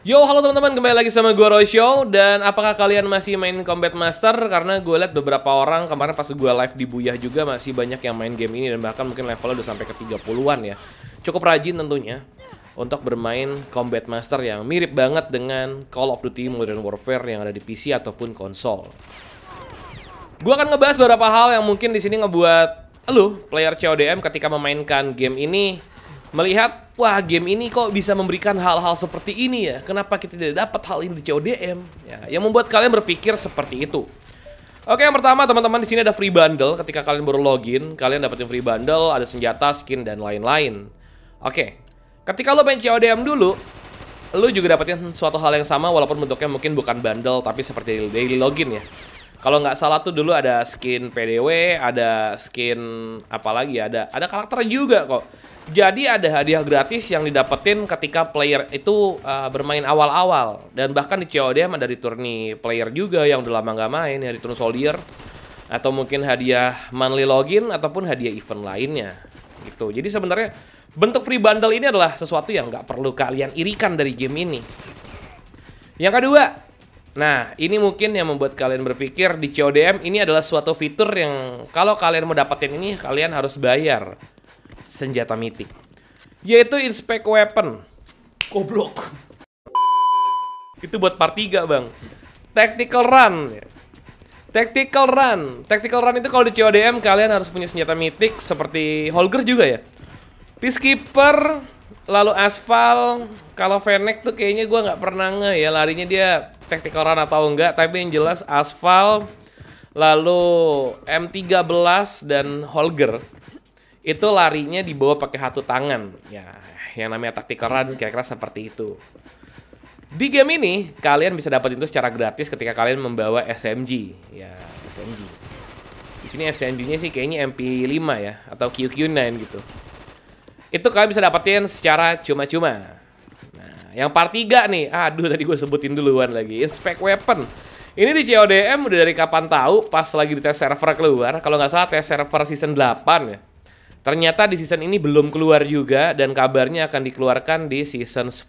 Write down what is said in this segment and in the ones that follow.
Yo, halo teman-teman, kembali lagi sama gue Roy Show Dan apakah kalian masih main Combat Master? Karena gue lihat beberapa orang kemarin pas gue live di Buyah juga masih banyak yang main game ini Dan bahkan mungkin levelnya udah sampai ke 30-an ya Cukup rajin tentunya untuk bermain Combat Master yang mirip banget dengan Call of Duty Modern Warfare yang ada di PC ataupun konsol. Gue akan ngebahas beberapa hal yang mungkin di sini ngebuat lo player CODM ketika memainkan game ini melihat wah game ini kok bisa memberikan hal-hal seperti ini ya kenapa kita tidak dapat hal ini di CODM ya yang membuat kalian berpikir seperti itu Oke yang pertama teman-teman di sini ada free bundle ketika kalian baru login kalian dapetin free bundle ada senjata skin dan lain-lain Oke ketika lo main CODM dulu lo juga dapetin suatu hal yang sama walaupun bentuknya mungkin bukan bundle tapi seperti daily login ya kalau nggak salah tuh dulu ada skin PDW, ada skin apa lagi? Ya? Ada ada karakter juga kok. Jadi ada hadiah gratis yang didapetin ketika player itu uh, bermain awal-awal dan bahkan di COD ada dari turni player juga yang udah lama nggak main ya di turn soldier atau mungkin hadiah monthly login ataupun hadiah event lainnya gitu. Jadi sebenarnya bentuk free bundle ini adalah sesuatu yang nggak perlu kalian irikan dari game ini. Yang kedua, Nah, ini mungkin yang membuat kalian berpikir di CODM ini adalah suatu fitur yang kalau kalian mau dapetin ini, kalian harus bayar senjata mitik. Yaitu inspect weapon. Goblok. Itu buat part 3, Bang. Tactical run. Tactical run. Tactical run itu kalau di CODM kalian harus punya senjata mitik seperti Holger juga ya. Peacekeeper, lalu aspal. Kalau Fennec tuh kayaknya gue nggak pernah nge ya larinya dia tactical run atau enggak, tapi yang jelas aspal, lalu M13 dan Holger itu larinya dibawa pakai satu tangan. Ya, yang namanya tactical run kira-kira seperti itu. Di game ini kalian bisa dapat itu secara gratis ketika kalian membawa SMG, ya SMG. Di sini SMG-nya sih kayaknya MP5 ya atau QQ9 gitu. Itu kalian bisa dapetin secara cuma-cuma yang part 3 nih. Aduh, tadi gue sebutin duluan lagi. Inspect weapon. Ini di CODM udah dari kapan tahu pas lagi di tes server keluar. Kalau nggak salah tes server season 8 ya. Ternyata di season ini belum keluar juga dan kabarnya akan dikeluarkan di season 10.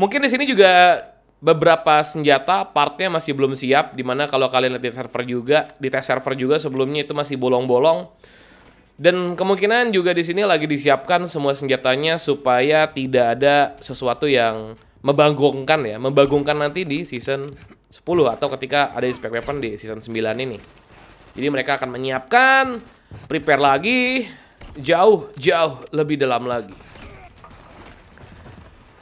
Mungkin di sini juga beberapa senjata partnya masih belum siap dimana kalau kalian lihat di server juga di tes server juga sebelumnya itu masih bolong-bolong dan kemungkinan juga di sini lagi disiapkan semua senjatanya supaya tidak ada sesuatu yang membangunkan ya, membanggungkan nanti di season 10 atau ketika ada spek weapon di season 9 ini. Jadi mereka akan menyiapkan, prepare lagi, jauh jauh lebih dalam lagi.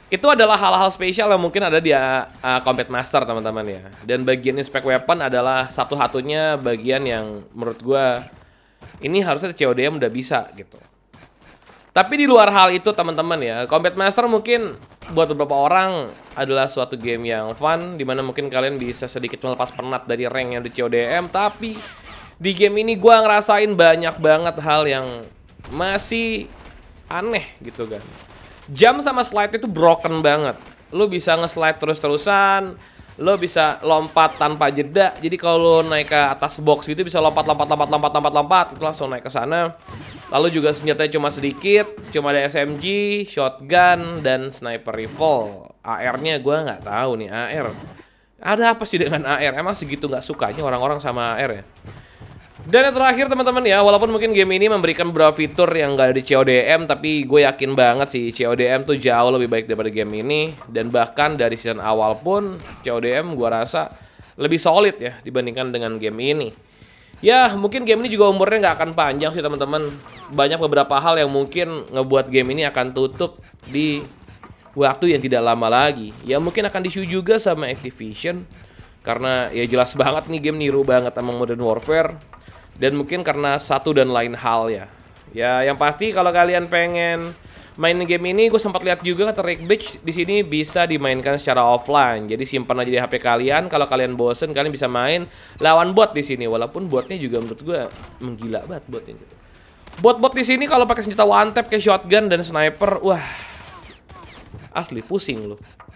Itu adalah hal-hal spesial yang mungkin ada di uh, uh Combat Master teman-teman ya. Dan bagian spek weapon adalah satu-satunya bagian yang menurut gue. Ini harusnya CODM udah bisa gitu. Tapi di luar hal itu teman-teman ya, Combat Master mungkin buat beberapa orang adalah suatu game yang fun dimana mungkin kalian bisa sedikit melepas penat dari rank yang di CODM tapi di game ini gua ngerasain banyak banget hal yang masih aneh gitu kan. Jam sama slide itu broken banget. Lu bisa nge-slide terus-terusan, lo bisa lompat tanpa jeda. Jadi kalau lo naik ke atas box gitu bisa lompat lompat lompat lompat lompat lompat itu langsung naik ke sana. Lalu juga senjatanya cuma sedikit, cuma ada SMG, shotgun dan sniper rifle. AR-nya gue nggak tahu nih AR. Ada apa sih dengan AR? Emang segitu nggak sukanya orang-orang sama AR ya? Dan yang terakhir teman-teman ya, walaupun mungkin game ini memberikan beberapa fitur yang nggak ada di CODM, tapi gue yakin banget sih CODM tuh jauh lebih baik daripada game ini. Dan bahkan dari season awal pun CODM gue rasa lebih solid ya dibandingkan dengan game ini. Ya mungkin game ini juga umurnya nggak akan panjang sih teman-teman. Banyak beberapa hal yang mungkin ngebuat game ini akan tutup di waktu yang tidak lama lagi. Ya mungkin akan disu juga sama Activision. Karena ya jelas banget nih game niru banget sama Modern Warfare dan mungkin karena satu dan lain hal ya. Ya, yang pasti kalau kalian pengen main game ini, gue sempat lihat juga kata Rick Beach di sini bisa dimainkan secara offline. Jadi simpan aja di HP kalian. Kalau kalian bosen, kalian bisa main lawan bot di sini. Walaupun botnya juga menurut gue menggila banget botnya. Bot-bot di sini kalau pakai senjata one tap kayak shotgun dan sniper, wah asli pusing loh.